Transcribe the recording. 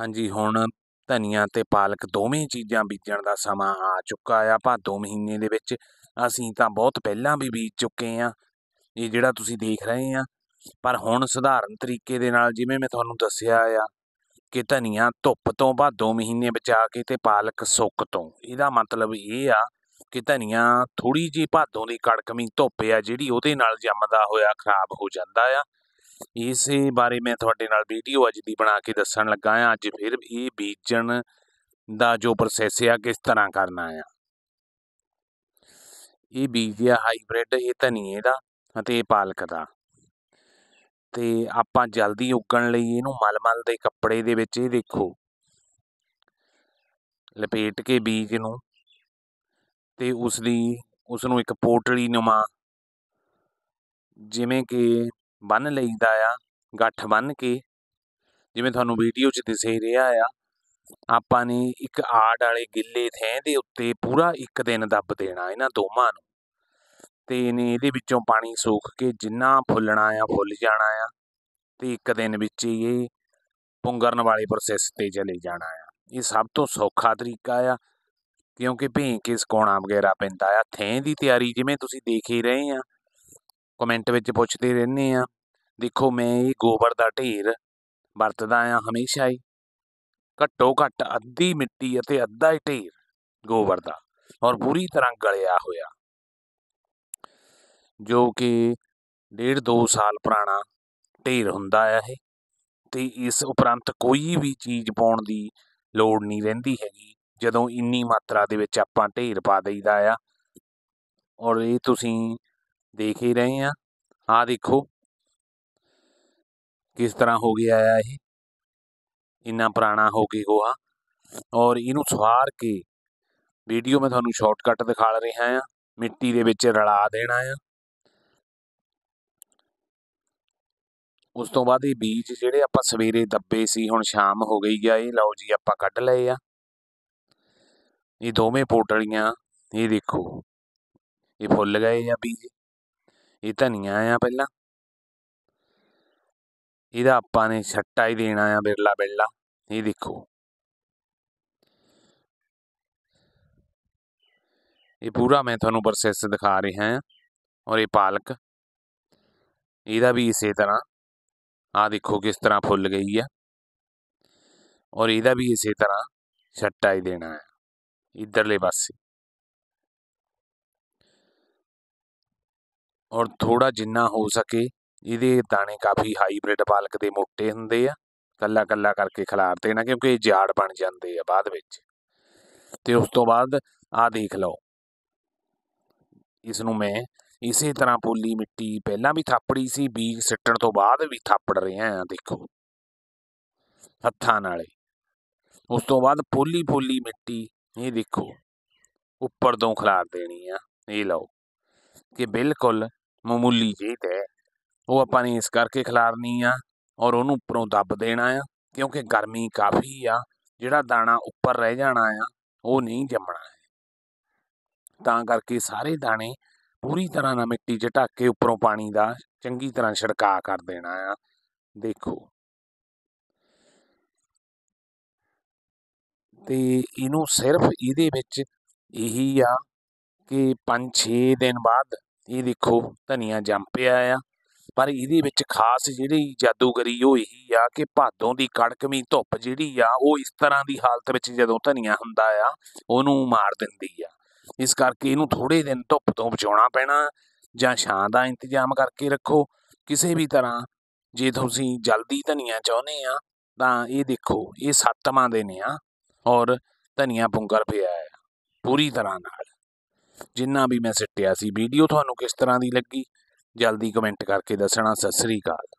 ਹਾਂਜੀ ਹੁਣ ਧਨੀਆ ਤੇ ਪਾਲਕ ਦੋਵੇਂ ਚੀਜ਼ਾਂ ਬੀਜਣ ਦਾ ਸਮਾਂ ਆ ਚੁੱਕਾ ਆ ਭਾਦੋ ਮਹੀਨੇ ਦੇ ਵਿੱਚ ਅਸੀਂ ਤਾਂ ਬਹੁਤ ਪਹਿਲਾਂ ਵੀ ਬੀਜ ਚੁੱਕੇ ਆ ਇਹ ਜਿਹੜਾ ਤੁਸੀਂ ਦੇਖ ਰਹੇ ਆ ਪਰ ਹੁਣ ਸਧਾਰਨ ਤਰੀਕੇ ਦੇ ਨਾਲ ਜਿਵੇਂ ਮੈਂ ਤੁਹਾਨੂੰ ਦੱਸਿਆ ਆ ਕਿ ਧਨੀਆ ਧੁੱਪ ਤੋਂ ਭਾਦੋ ਮਹੀਨੇ ਬਚਾ ਕੇ ਤੇ ਪਾਲਕ ਸੁੱਕ ਤੋਂ ਇਹਦਾ ਮਤਲਬ ਇਹ ਆ ਕਿ ਧਨੀਆ ਥੋੜੀ ਜੀ ਭਾਦੋਂ ਦੀ ਕੜਕਮੀ ਧੁੱਪ ਆ ਜਿਹੜੀ ਉਹਦੇ ਨਾਲ ਜੰਮਦਾ ਹੋਇਆ ਖਰਾਬ ਹੋ ਜਾਂਦਾ ਆ ਇਸੇ ਬਾਰੇ ਮੈਂ ਤੁਹਾਡੇ ਨਾਲ ਵੀਡੀਓ ਅੱਜ ਦੀ ਬਣਾ ਕੇ ਦੱਸਣ ਲੱਗਾ ਆ ਅੱਜ ਫਿਰ ਇਹ ਬੀਜਣ ਦਾ ਜੋ ਪ੍ਰੋਸੈਸ ਆ ਕਿਸ ਤਰ੍ਹਾਂ ਕਰਨਾ ਆ ਇਹ ਬੀਜ ਹਾਈਬ੍ਰਿਡ ਇਹ ਧਨੀਏ ਦਾ ਅਤੇ ਇਹ ਪਾਲਕ ਦਾ ਤੇ ਆਪਾਂ ਜਲਦੀ ਉੱਗਣ ਲਈ ਇਹਨੂੰ ਮਲਮਲ ਦੇ ਕੱਪੜੇ ਦੇ ਵਿੱਚ ਇਹ ਦੇਖੋ ਲਪੇਟ ਕੇ ਬੀਜ ਨੂੰ ਤੇ ਉਸ ਦੀ ਉਸ ਨੂੰ ਇੱਕ ਪੋਟਲੀ ਨਮਾ ਜਿਵੇਂ ਕਿ ਬੰਨ ਲਈਦਾ ਆ ਗੱਠ ਬੰਨ ਕੇ ਜਿਵੇਂ ਤੁਹਾਨੂੰ ਵੀਡੀਓ 'ਚ ਦਿਸੇ ਰਿਹਾ ਆ ਆਪਾਂ ਨੇ ਇੱਕ ਆੜ ਵਾਲੇ ਗਿੱਲੇ ਥੈਂ ਦੇ ਉੱਤੇ ਪੂਰਾ ਇੱਕ ਦਿਨ ਦੱਬ ਦੇਣਾ ਇਹਨਾਂ ਦੋਵਾਂ ਨੂੰ ਤੇ ਇਹਨੇ ਇਹਦੇ ਵਿੱਚੋਂ ਪਾਣੀ ਸੋਖ ਕੇ ਜਿੰਨਾ ਫੁੱਲਣਾ ਆ ਫੁੱਲ ਜਾਣਾ ਆ ਤੇ ਇੱਕ ਦਿਨ ਵਿੱਚ ਇਹ ਪੁੰਗਰਨ ਵਾਲੇ ਪ੍ਰੋਸੈਸ ਤੇ ਚਲੇ ਜਾਣਾ ਆ ਇਹ ਸਭ ਤੋਂ ਸੌਖਾ ਤਰੀਕਾ ਆ ਕਿਉਂਕਿ ਭੇਂ ਕੇ ਸਕੋਣਾ ਵਗੈਰਾ ਪੈਂਦਾ ਆ ਥੈਂ ਦੀ ਤਿਆਰੀ ਜਿਵੇਂ ਤੁਸੀਂ ਦੇਖ ਹੀ ਰਹੇ ਆ ਕਮੈਂਟ ਵਿੱਚ ਪੁੱਛਦੇ ਰਹਿੰਦੇ ਆ ਦੇਖੋ ਮੈਂ ਇਹ ਗੋਬਰ ਦਾ ਢੇਰ ਵਰਤਦਾ ਆ ਹਮੇਸ਼ਾ ਹੀ ਘੱਟੋ ਘੱਟ ਅੱਧੀ ਮਿੱਟੀ ਅਤੇ ਅੱਧਾ ਹੀ ਢੇਰ ਗੋਬਰ ਦਾ ਔਰ ਪੂਰੀ ਤਰ੍ਹਾਂ ਗਲਿਆ ਹੋਇਆ ਜੋ ਕਿ 1.5 2 ਸਾਲ ਪੁਰਾਣਾ ਢੇਰ ਹੁੰਦਾ ਆ ਇਹ ਤੇ ਇਸ ਉਪਰੰਤ ਕੋਈ ਵੀ ਚੀਜ਼ ਪਾਉਣ ਦੀ ਲੋੜ ਨਹੀਂ ਰਹਿੰਦੀ ਹੈਗੀ ਜਦੋਂ ਇੰਨੀ ਮਾਤਰਾ ਦੇ ਵਿੱਚ ਆਪਾਂ ਢੇਰ ਪਾ ਦਈਦਾ ਆ ਔਰ ਇਹ ਤੁਸੀਂ ਦੇਖ ਹੀ ਰਹੇ ਆ ਆ ਦੇਖੋ ਕਿਸ ਤਰ੍ਹਾਂ ਹੋ ਗਿਆ ਆ ਇਹ ਇੰਨਾ ਪੁਰਾਣਾ ਹੋ ਗਿਆ ਗੋਹਾ ਔਰ ਇਹਨੂੰ ਸਵਾਰ ਕੇ ਵੀਡੀਓ ਮੈਂ ਤੁਹਾਨੂੰ ਸ਼ਾਰਟਕਟ ਦਿਖਾ ਰਿਹਾ ਆ ਮਿੱਟੀ ਦੇ ਵਿੱਚ ਰਲਾ ਦੇਣਾ ਆ ਉਸ ਤੋਂ ਬਾਅਦ ਇਹ ਬੀਜ ਜਿਹੜੇ ਆਪਾਂ ਸਵੇਰੇ ਦੱਬੇ ਸੀ ਹੁਣ ਸ਼ਾਮ ਹੋ ਗਈ ਆ ਇਹ ਲਓ ਜੀ ਆਪਾਂ ਕੱਢ ਲਏ ਆ ਇਹ ਦੋਵੇਂ ਪੋਟਲੀਆਂ ਇਹ ਦੇਖੋ ਇਹ ਫੁੱਲ ਗਏ ਆ ਬੀਜ ਇਹ ਧਨੀਆ ਆ ਪਹਿਲਾਂ ਇਹਦਾ ਆਪਾਂ ਨੇ ਛੱਟਾ ਹੀ ਦੇਣਾ ਆ ਬਿਰਲਾ ਬਿਰਲਾ ਇਹ ਦੇਖੋ ਇਹ ਪੂਰਾ ਮੈਂ ਤੁਹਾਨੂੰ ਪ੍ਰੋਸੈਸ ਦਿਖਾ ਰਿਹਾ ਹਾਂ ਔਰ ਇਹ ਪਾਲਕ ਇਹਦਾ ਵੀ ਇਸੇ ਤਰ੍ਹਾਂ ਆ ਦੇਖੋ ਕਿਸ ਤਰ੍ਹਾਂ ਫੁੱਲ ਗਈ ਆ ਔਰ ਇਹਦਾ ਵੀ ਇਸੇ ਤਰ੍ਹਾਂ ਛੱਟਾ ਹੀ ਦੇਣਾ ਹੈ ਇਧਰਲੇ ਪਾਸੇ ਔਰ ਥੋੜਾ ਜਿੰਨਾ ਹੋ ਸਕੇ ਇਹਦੇ ਦਾਣੇ ਕਾਫੀ ਹਾਈਬ੍ਰਿਡ ਪਾਲਕ ਦੇ ਮੋਟੇ ਹੁੰਦੇ ਆ ਕੱਲਾ ਕੱਲਾ ਕਰਕੇ ਖਿਲਾਰ ਦੇਣਾ ਕਿਉਂਕਿ ਇਹ ਝਾੜ ਬਣ ਜਾਂਦੇ ਆ ਬਾਅਦ ਵਿੱਚ ਤੇ ਉਸ ਤੋਂ ਬਾਅਦ ਆ ਦੇਖ ਲਓ ਇਸ ਨੂੰ ਮੈਂ ਇਸੇ ਤਰ੍ਹਾਂ ਪੋਲੀ ਮਿੱਟੀ ਪਹਿਲਾਂ ਵੀ ਥਾਪੜੀ ਸੀ ਬੀਜ ਸਿੱਟਣ ਤੋਂ ਬਾਅਦ ਵੀ ਥਾਪੜ ਰਿਹਾ ਆ ਦੇਖੋ ਹੱਥਾਂ ਨਾਲੇ ਉਸ ਤੋਂ ਬਾਅਦ ਪੋਲੀ ਪੋਲੀ ਮਿੱਟੀ ਇਹ ਦੇਖੋ ਉੱਪਰ ਤੋਂ ਖਿਲਾਰ ਦੇਣੀ ਆ ਇਹ ਲਓ ਕਿ ਬਿਲਕੁਲ ਮਾਮੂਲੀ ਜੀ ਤੇ ਉਹ ਆਪਾਂ ਨੇ ਇਸ ਕਰਕੇ ਖਿਲਾਰਨੀ ਆ ਔਰ ਉਹਨੂੰ ਉੱਪਰੋਂ ਦੱਬ ਦੇਣਾ ਆ ਕਿਉਂਕਿ ਗਰਮੀ ਕਾਫੀ ਆ ਜਿਹੜਾ ਦਾਣਾ ਉੱਪਰ ਰਹਿ ਜਾਣਾ ਆ ਉਹ ਨਹੀਂ ਜੰਮਣਾ ਤਾਂ ਕਰਕੇ ਸਾਰੇ ਦਾਣੇ ਪੂਰੀ ਤਰ੍ਹਾਂ ਨਾਲ ਮਿੱਟੀ 'ਚ ਢੱਕ ਕੇ ਉੱਪਰੋਂ ਪਾਣੀ ਦਾ ਚੰਗੀ ਤਰ੍ਹਾਂ ਛਿੜਕਾ ਕਰ ਦੇਣਾ ਆ ਦੇਖੋ ਤੇ ਇਹਨੂੰ ਸਿਰਫ ਇਹਦੇ ਵਿੱਚ ਇਹੀ ਆ ਕਿ 5-6 ਦਿਨ ਬਾਅਦ ਇਹ ਦੇਖੋ ਧਨੀਆ ਜੰਮ ਪਿਆ ਆ ਪਰ ਇਹਦੇ ਵਿੱਚ ਖਾਸ ਜਿਹੜੀ ਜਾਦੂਗਰੀ ਉਹ ਇਹੀ ਆ ਕਿ ਭਾਦੋਂ ਦੀ ਕੜਕਵੀਂ ਧੁੱਪ ਜਿਹੜੀ ਆ ਉਹ ਇਸ ਤਰ੍ਹਾਂ ਦੀ ਹਾਲਤ ਵਿੱਚ ਜਦੋਂ ਧਨੀਆ ਹੁੰਦਾ ਆ ਉਹਨੂੰ ਮਾਰ ਦਿੰਦੀ ਆ ਇਸ ਕਰਕੇ ਇਹਨੂੰ ਥੋੜੇ ਦਿਨ ਧੁੱਪ ਤੋਂ ਬਚਾਉਣਾ ਪੈਣਾ ਜਾਂ ਛਾਂ ਦਾ ਇੰਤਜ਼ਾਮ ਕਰਕੇ ਰੱਖੋ ਕਿਸੇ ਵੀ ਤਰ੍ਹਾਂ ਜੇ ਤੁਸੀਂ ਜਲਦੀ ਧਨੀਆ ਚਾਹੁੰਦੇ ਆ ਤਾਂ ਇਹ ਦੇਖੋ ਇਹ ਸੱਤਵਾਂ ਨੇ ਆ ਔਰ ਧਨੀਆ ਪੁੰਗਰ ਪਿਆ ਹੈ ਪੂਰੀ ਤਰ੍ਹਾਂ ਨਾਲ ਜਿੰਨਾ ਵੀ ਮੈਂ ਸਿੱਟਿਆ ਸੀ ਵੀਡੀਓ ਤੁਹਾਨੂੰ ਕਿਸ ਤਰ੍ਹਾਂ ਦੀ ਲੱਗੀ ਜਲਦੀ ਕਮੈਂਟ ਕਰਕੇ ਦੱਸਣਾ ਸਤਿ ਸ੍ਰੀ ਅਕਾਲ